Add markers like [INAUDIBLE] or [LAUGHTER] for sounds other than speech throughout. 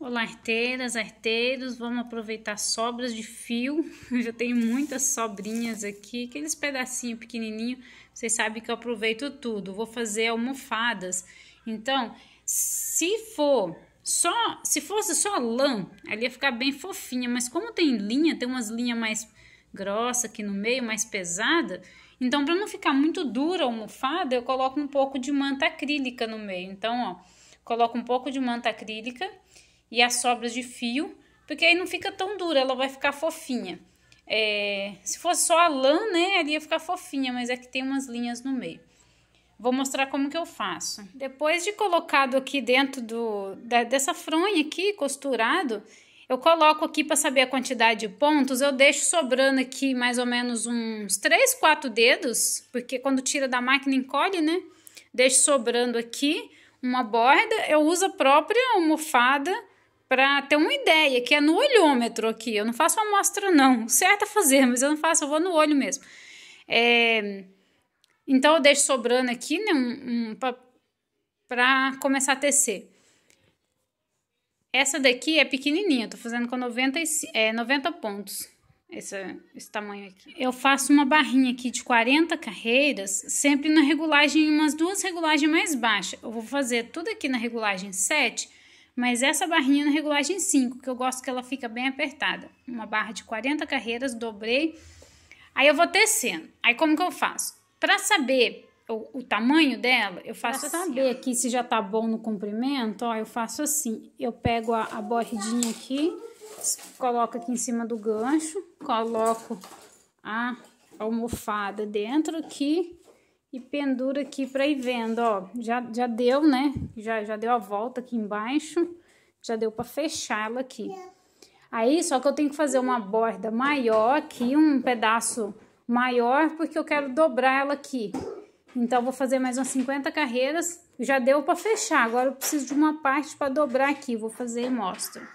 Olá, arteiras, arteiros, vamos aproveitar sobras de fio. Eu [LAUGHS] já tenho muitas sobrinhas aqui, aqueles pedacinhos pequenininho. Vocês sabem que eu aproveito tudo. Vou fazer almofadas. Então, se for só, se fosse só lã, ela ia ficar bem fofinha, mas como tem linha, tem umas linhas mais grossa aqui no meio, mais pesada, então para não ficar muito dura a almofada, eu coloco um pouco de manta acrílica no meio. Então, ó, coloco um pouco de manta acrílica e as sobras de fio, porque aí não fica tão dura, ela vai ficar fofinha. É, se fosse só a lã, né, ela ia ficar fofinha, mas é que tem umas linhas no meio. Vou mostrar como que eu faço. Depois de colocado aqui dentro do, da, dessa fronha aqui, costurado, eu coloco aqui para saber a quantidade de pontos, eu deixo sobrando aqui mais ou menos uns 3, 4 dedos, porque quando tira da máquina encolhe, né? Deixo sobrando aqui uma borda, eu uso a própria almofada para ter uma ideia, que é no olhômetro aqui. Eu não faço amostra, não. O certo é fazer, mas eu não faço, eu vou no olho mesmo. É, então, eu deixo sobrando aqui, né, um, um para começar a tecer. Essa daqui é pequenininha, estou tô fazendo com 90, é, 90 pontos, esse tamanho aqui. Eu faço uma barrinha aqui de 40 carreiras, sempre na regulagem, umas duas regulagens mais baixas. Eu vou fazer tudo aqui na regulagem 7, mas essa barrinha na regulagem 5, que eu gosto que ela fica bem apertada. Uma barra de 40 carreiras, dobrei. Aí eu vou tecendo. Aí como que eu faço? Para saber o, o, tamanho dela, eu faço pra assim. Para saber aqui se já tá bom no comprimento, ó, eu faço assim. Eu pego a, a bordinha aqui, coloco aqui em cima do gancho, coloco a almofada dentro aqui e pendura aqui para ir vendo, ó. Já, já deu, né? Já, já deu a volta aqui embaixo, já deu para fechá-la aqui. Aí, só que eu tenho que fazer uma borda maior aqui, um pedaço maior, porque eu quero dobrar ela aqui. Então, vou fazer mais umas 50 carreiras. Já deu para fechar, agora eu preciso de uma parte para dobrar aqui. Vou fazer e mostro.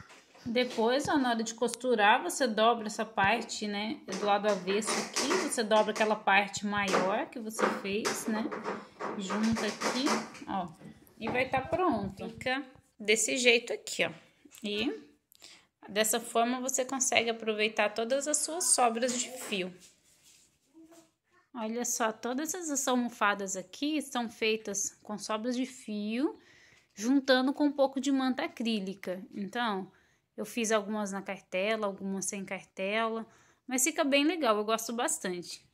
Depois, ó, na hora de costurar, você dobra essa parte, né, do lado avesso aqui, você dobra aquela parte maior que você fez, né, junta aqui, ó, e vai estar tá pronto. Fica desse jeito aqui, ó, e dessa forma você consegue aproveitar todas as suas sobras de fio. Olha só, todas essas almofadas aqui são feitas com sobras de fio, juntando com um pouco de manta acrílica, então... Eu fiz algumas na cartela, algumas sem cartela, mas fica bem legal, eu gosto bastante.